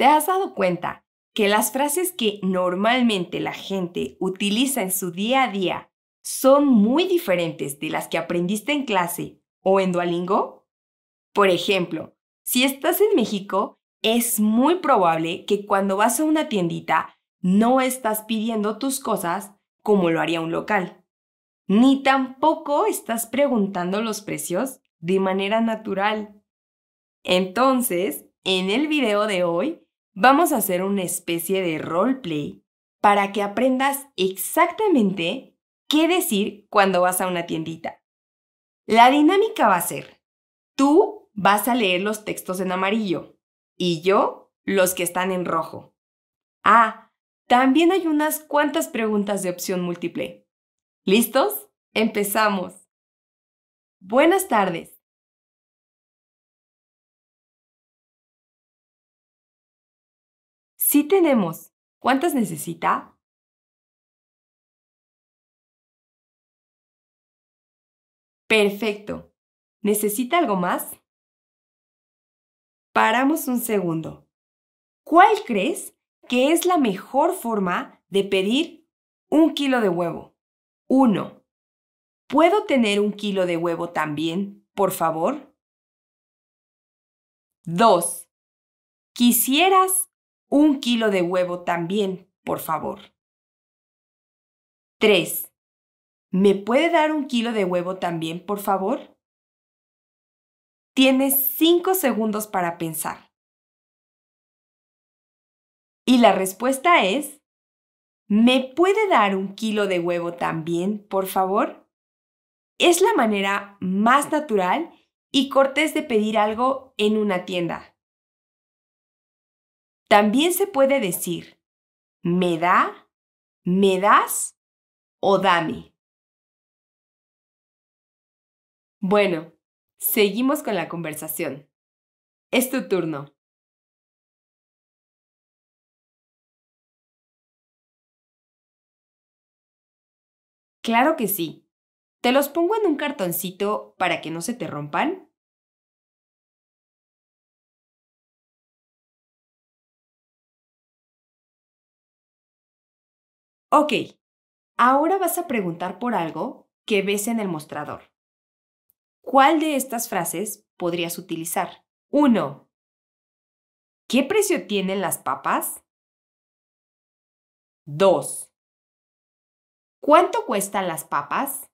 ¿Te has dado cuenta que las frases que normalmente la gente utiliza en su día a día son muy diferentes de las que aprendiste en clase o en Duolingo? Por ejemplo, si estás en México, es muy probable que cuando vas a una tiendita no estás pidiendo tus cosas como lo haría un local, ni tampoco estás preguntando los precios de manera natural. Entonces, en el video de hoy, Vamos a hacer una especie de roleplay para que aprendas exactamente qué decir cuando vas a una tiendita. La dinámica va a ser, tú vas a leer los textos en amarillo y yo los que están en rojo. Ah, también hay unas cuantas preguntas de opción múltiple. ¿Listos? Empezamos. Buenas tardes. Sí tenemos. ¿Cuántas necesita? Perfecto. ¿Necesita algo más? Paramos un segundo. ¿Cuál crees que es la mejor forma de pedir un kilo de huevo? 1. ¿Puedo tener un kilo de huevo también, por favor? 2. ¿Quisieras un kilo de huevo también, por favor. 3. ¿Me puede dar un kilo de huevo también, por favor? Tienes 5 segundos para pensar. Y la respuesta es, ¿me puede dar un kilo de huevo también, por favor? Es la manera más natural y cortés de pedir algo en una tienda. También se puede decir me da, me das o dame. Bueno, seguimos con la conversación. Es tu turno. Claro que sí. Te los pongo en un cartoncito para que no se te rompan. Ok, ahora vas a preguntar por algo que ves en el mostrador. ¿Cuál de estas frases podrías utilizar? 1. ¿Qué precio tienen las papas? 2. ¿Cuánto cuestan las papas?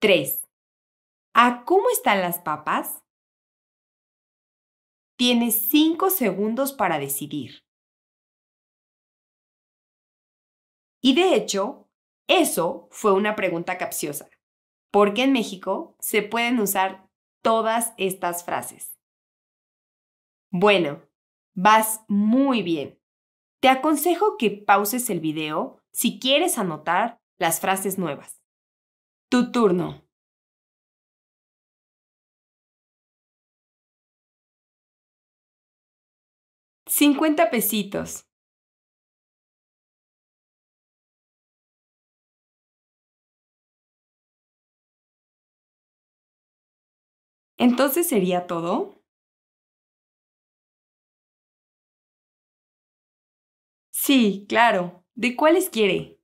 3. ¿A cómo están las papas? Tienes 5 segundos para decidir. Y de hecho, eso fue una pregunta capciosa, porque en México se pueden usar todas estas frases. Bueno, vas muy bien. Te aconsejo que pauses el video si quieres anotar las frases nuevas. Tu turno. 50 pesitos. Entonces sería todo. Sí, claro. ¿De cuáles quiere?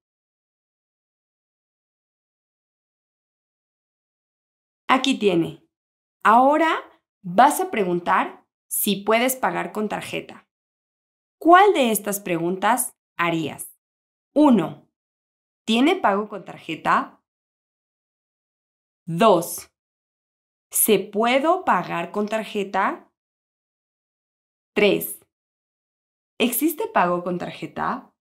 Aquí tiene. Ahora vas a preguntar si puedes pagar con tarjeta. ¿Cuál de estas preguntas harías? 1. ¿Tiene pago con tarjeta? 2. ¿Se puedo pagar con tarjeta? 3. ¿Existe pago con tarjeta?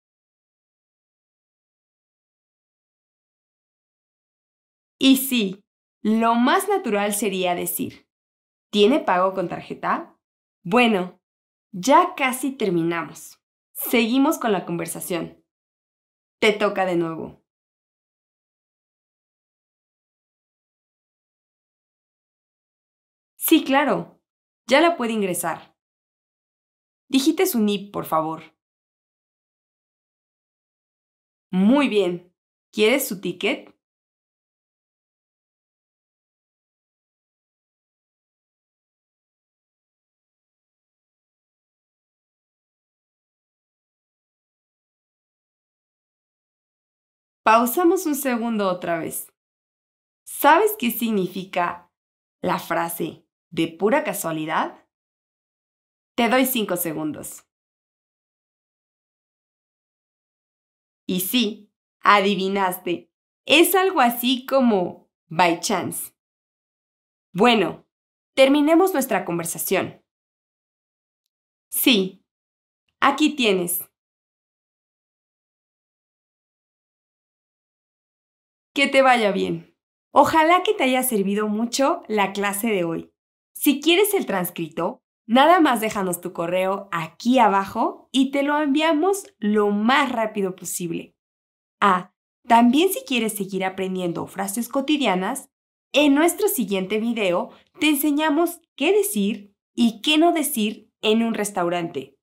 Y sí, lo más natural sería decir, ¿tiene pago con tarjeta? Bueno, ya casi terminamos. Seguimos con la conversación. Te toca de nuevo. Sí, claro. Ya la puede ingresar. Digite su NIP, por favor. Muy bien. ¿Quieres su ticket? Pausamos un segundo otra vez. ¿Sabes qué significa la frase de pura casualidad? Te doy cinco segundos. Y sí, adivinaste. Es algo así como by chance. Bueno, terminemos nuestra conversación. Sí, aquí tienes. Que te vaya bien. Ojalá que te haya servido mucho la clase de hoy. Si quieres el transcrito, nada más déjanos tu correo aquí abajo y te lo enviamos lo más rápido posible. Ah, también si quieres seguir aprendiendo frases cotidianas, en nuestro siguiente video te enseñamos qué decir y qué no decir en un restaurante.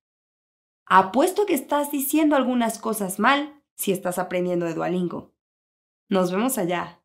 Apuesto que estás diciendo algunas cosas mal si estás aprendiendo de Duolingo. Nos vemos allá.